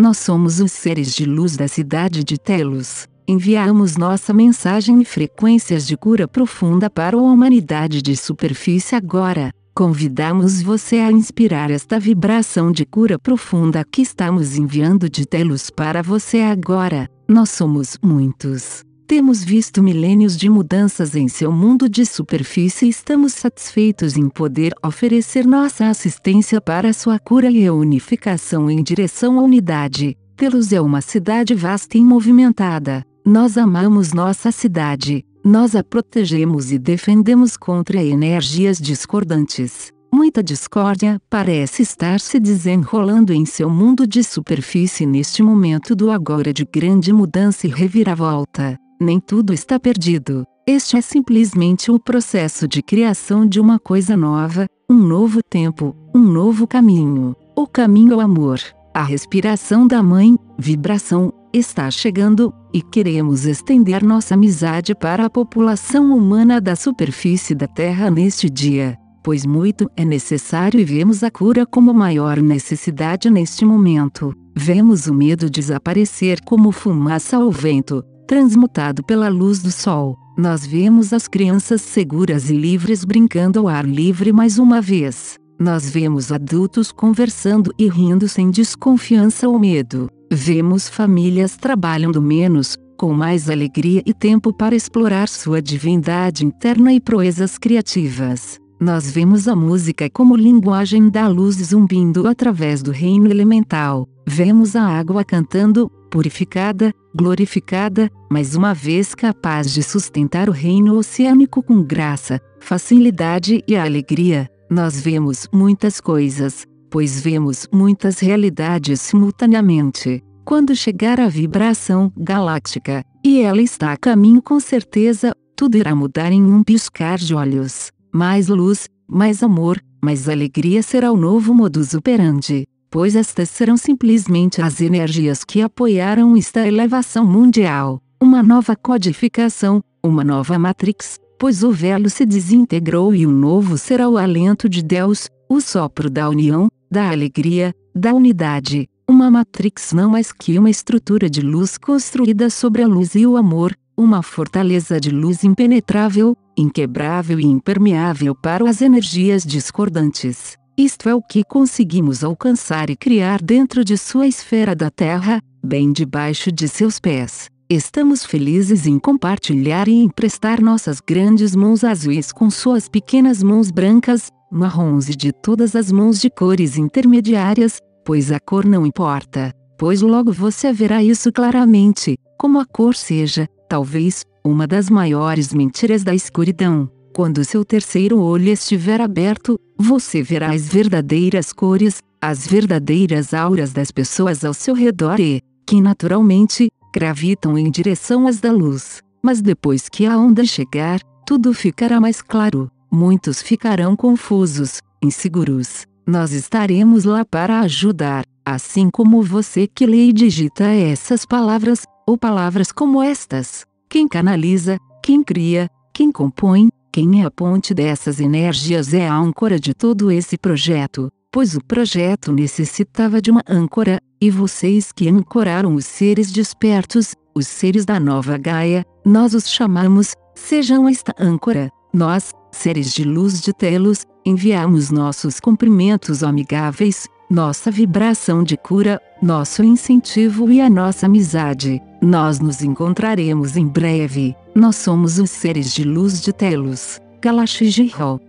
Nós somos os seres de luz da cidade de Telos. Enviamos nossa mensagem e frequências de cura profunda para a humanidade de superfície agora. Convidamos você a inspirar esta vibração de cura profunda que estamos enviando de Telos para você agora. Nós somos muitos temos visto milênios de mudanças em seu mundo de superfície e estamos satisfeitos em poder oferecer nossa assistência para sua cura e reunificação em direção à unidade. Telos é uma cidade vasta e movimentada. Nós amamos nossa cidade, nós a protegemos e defendemos contra energias discordantes. Muita discórdia parece estar se desenrolando em seu mundo de superfície neste momento do agora de grande mudança e reviravolta nem tudo está perdido. Este é simplesmente o processo de criação de uma coisa nova, um novo tempo, um novo caminho. O caminho ao amor, a respiração da mãe, vibração, está chegando, e queremos estender nossa amizade para a população humana da superfície da Terra neste dia, pois muito é necessário e vemos a cura como maior necessidade neste momento. Vemos o medo desaparecer como fumaça ao vento, transmutado pela luz do sol, nós vemos as crianças seguras e livres brincando ao ar livre mais uma vez. Nós vemos adultos conversando e rindo sem desconfiança ou medo. Vemos famílias trabalhando menos, com mais alegria e tempo para explorar sua divindade interna e proezas criativas. Nós vemos a música como linguagem da luz zumbindo através do reino elemental, vemos a água cantando, purificada, glorificada, mais uma vez capaz de sustentar o reino oceânico com graça, facilidade e alegria. Nós vemos muitas coisas, pois vemos muitas realidades simultaneamente. Quando chegar a vibração galáctica, e ela está a caminho com certeza, tudo irá mudar em um piscar de olhos mais luz, mais amor, mais alegria será o novo modus operandi, pois estas serão simplesmente as energias que apoiaram esta elevação mundial, uma nova codificação, uma nova matrix, pois o velho se desintegrou e o novo será o alento de Deus, o sopro da união, da alegria, da unidade, uma matrix não mais que uma estrutura de luz construída sobre a luz e o amor, uma fortaleza de luz impenetrável, inquebrável e impermeável para as energias discordantes. Isto é o que conseguimos alcançar e criar dentro de sua esfera da Terra, bem debaixo de seus pés. Estamos felizes em compartilhar e emprestar nossas grandes mãos azuis com suas pequenas mãos brancas, marrons e de todas as mãos de cores intermediárias, pois a cor não importa, pois logo você verá isso claramente, como a cor seja, talvez, uma das maiores mentiras da escuridão. Quando seu terceiro olho estiver aberto, você verá as verdadeiras cores, as verdadeiras auras das pessoas ao seu redor e, que naturalmente, gravitam em direção às da luz. Mas depois que a onda chegar, tudo ficará mais claro. Muitos ficarão confusos, inseguros. Nós estaremos lá para ajudar, assim como você que lê e digita essas palavras, ou palavras como estas. Quem canaliza, quem cria, quem compõe, quem é a ponte dessas energias é a âncora de todo esse projeto, pois o projeto necessitava de uma âncora, e vocês que ancoraram os seres despertos, os seres da nova Gaia, nós os chamamos, sejam esta âncora, nós, seres de luz de telos, enviamos nossos cumprimentos amigáveis, nossa vibração de cura, nosso incentivo e a nossa amizade. Nós nos encontraremos em breve, nós somos os seres de luz de Telos, Galaxy Giro.